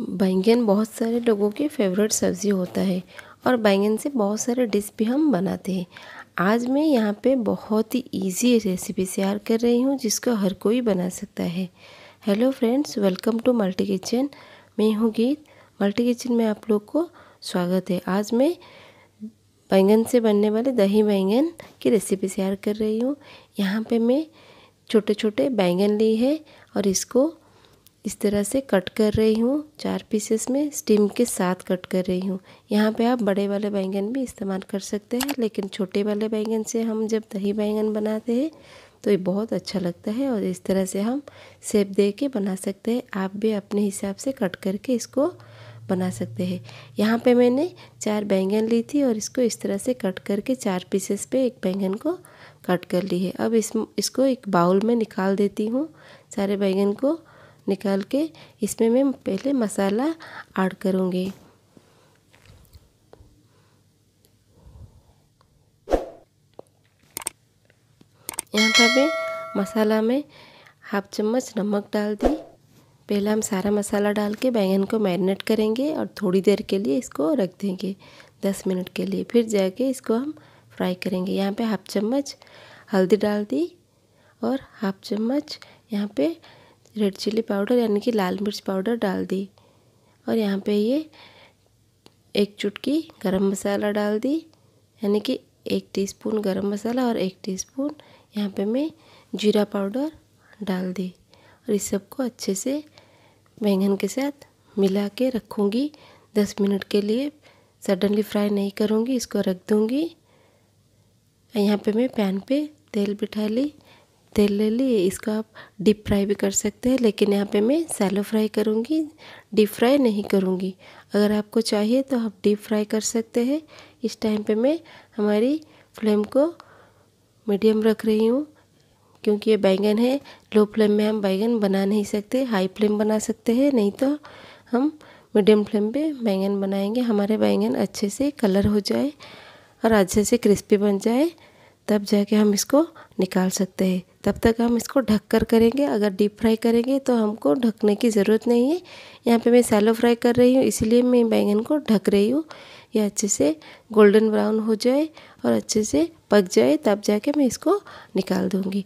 बैंगन बहुत सारे लोगों के फेवरेट सब्ज़ी होता है और बैंगन से बहुत सारे डिश भी हम बनाते हैं आज मैं यहाँ पे बहुत ही इजी रेसिपी तैयार कर रही हूँ जिसको हर कोई बना सकता है hello friends welcome to multi kitchen मैं हूँ गीत मल्टी किचन में आप लोग को स्वागत है आज मैं बैंगन से बनने वाले दही बैंगन की रेसिपी तैयार कर रही हूँ यहाँ पर मैं छोटे छोटे बैंगन ली है और इसको इस तरह से कट कर रही हूँ चार पीसेस में स्टीम के साथ कट कर रही हूँ यहाँ पे आप बड़े वाले बैंगन भी इस्तेमाल कर सकते हैं लेकिन छोटे वाले बैंगन से हम जब दही बैंगन बनाते हैं तो ये बहुत अच्छा लगता है और इस तरह से हम सेब दे के बना सकते हैं आप भी अपने हिसाब से कट करके इसको बना सकते हैं यहाँ पे मैंने चार बैंगन ली थी और इसको इस तरह से कट करके चार पीसेस पे एक बैंगन को कट कर ली है अब इस इसको एक बाउल में निकाल देती हूँ सारे बैंगन को निकाल के इसमें मैं पहले मसाला ऐड करूँगी यहाँ पर मैं मसाला में हाफ चम्मच नमक डाल दी पहले हम सारा मसाला डाल के बैंगन को मैरिनेट करेंगे और थोड़ी देर के लिए इसको रख देंगे दस मिनट के लिए फिर जाके इसको हम फ्राई करेंगे यहाँ पे हाफ चम्मच हल्दी डाल दी और हाफ चम्मच यहाँ पे रेड चिल्ली पाउडर यानी कि लाल मिर्च पाउडर डाल दी और यहाँ पे ये एक चुटकी गरम मसाला डाल दी यानी कि एक टीस्पून गरम मसाला और एक टीस्पून यहाँ पर मैं जीरा पाउडर डाल दी और इस सबको अच्छे से बैंगन के साथ मिला के रखूँगी दस मिनट के लिए सडनली फ्राई नहीं करूँगी इसको रख दूँगी यहाँ पे मैं पैन पे तेल बिठा ली तेल ले ली इसको आप डीप फ्राई भी कर सकते हैं लेकिन यहाँ पे मैं सैलो फ्राई करूँगी डीप फ्राई नहीं करूँगी अगर आपको चाहिए तो आप डीप फ्राई कर सकते हैं इस टाइम पे मैं हमारी फ्लेम को मीडियम रख रही हूँ क्योंकि ये बैंगन है लो फ्लेम में हम बैंगन बना नहीं सकते हाई फ्लेम बना सकते हैं नहीं तो हम मीडियम फ्लेम पर बैंगन बनाएंगे हमारे बैंगन अच्छे से कलर हो जाए और अच्छे से क्रिस्पी बन जाए तब जाके हम इसको निकाल सकते हैं तब तक हम इसको ढक कर करेंगे अगर डीप फ्राई करेंगे तो हमको ढकने की ज़रूरत नहीं है यहाँ पे मैं सैलो फ्राई कर रही हूँ इसीलिए मैं बैंगन को ढक रही हूँ ये अच्छे से गोल्डन ब्राउन हो जाए और अच्छे से पक जाए तब जाके मैं इसको निकाल दूँगी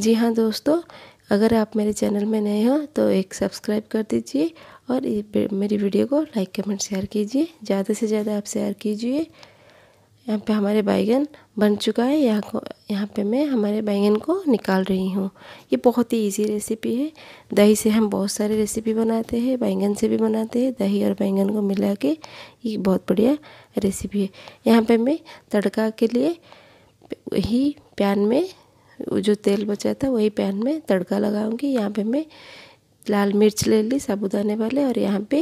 जी हाँ दोस्तों अगर आप मेरे चैनल में नए हो तो एक सब्सक्राइब कर दीजिए और मेरी वीडियो को लाइक कमेंट शेयर कीजिए ज़्यादा से ज़्यादा आप शेयर कीजिए यहाँ पे हमारे बैंगन बन चुका है यहाँ को यहाँ पे मैं हमारे बैंगन को निकाल रही हूँ ये बहुत ही इजी रेसिपी है दही से हम बहुत सारे रेसिपी बनाते हैं बैंगन से भी बनाते हैं दही और बैंगन को मिला के ये बहुत बढ़िया रेसिपी है यहाँ पे मैं तड़का के लिए वही पैन में जो तेल बचा था वही पैन में तड़का लगाऊँगी यहाँ पर मैं लाल मिर्च ले ली साबुदाने वाले और यहाँ पे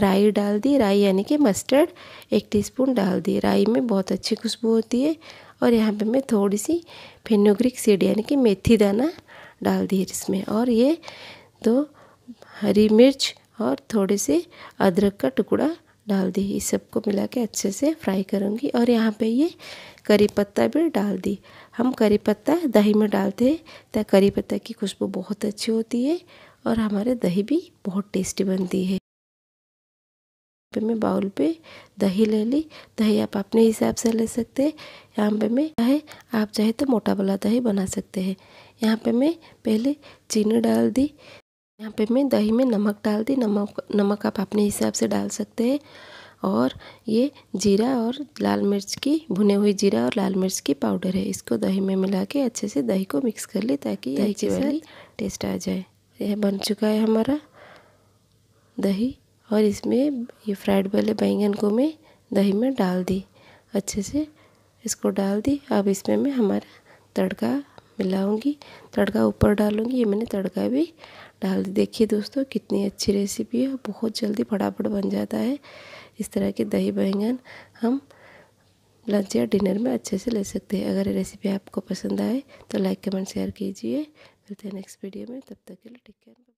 राई डाल दी राई यानी कि मस्टर्ड एक टीस्पून डाल दी राई में बहुत अच्छी खुशबू होती है और यहाँ पे मैं थोड़ी सी फेनोग्रिक सीड यानी कि मेथी दाना डाल दी इसमें और ये दो हरी मिर्च और थोड़े से अदरक का टुकड़ा डाल दी इस सबको मिला के अच्छे से फ्राई करूँगी और यहाँ पे ये करी पत्ता भी डाल दी हम करी पत्ता दही में डालते हैं तो करी पत्ता की खुशबू बहुत अच्छी होती है और हमारे दही भी बहुत टेस्टी बनती है पे मैं बाउल पे दही ले ली दही आप अपने हिसाब से ले सकते हैं यहाँ पे मैं चाहे आप चाहे तो मोटा वाला दही बना सकते हैं यहाँ पे मैं पहले चीनी डाल दी यहाँ पे मैं दही में नमक डाल दी नमक नमक आप अपने हिसाब से डाल सकते हैं और ये जीरा और लाल मिर्च की भुने हुई जीरा और लाल मिर्च की पाउडर है इसको दही में मिला के अच्छे से दही को मिक्स कर ले ताकि दही के साथ टेस्ट आ जाए यह बन चुका है हमारा दही और इसमें ये फ्राइड वाले बैंगन को मैं दही में डाल दी अच्छे से इसको डाल दी अब इसमें मैं हमारा तड़का मिलाऊंगी तड़का ऊपर डालूंगी ये मैंने तड़का भी डाल देखिए दोस्तों कितनी अच्छी रेसिपी है बहुत जल्दी फटाफट बन जाता है इस तरह के दही बैंगन हम लंच या डिनर में अच्छे से ले सकते हैं अगर ये रेसिपी आपको पसंद आए तो लाइक कमेंट शेयर कीजिए मिलते हैं नेक्स्ट वीडियो में तब तक के लिए टेक केयर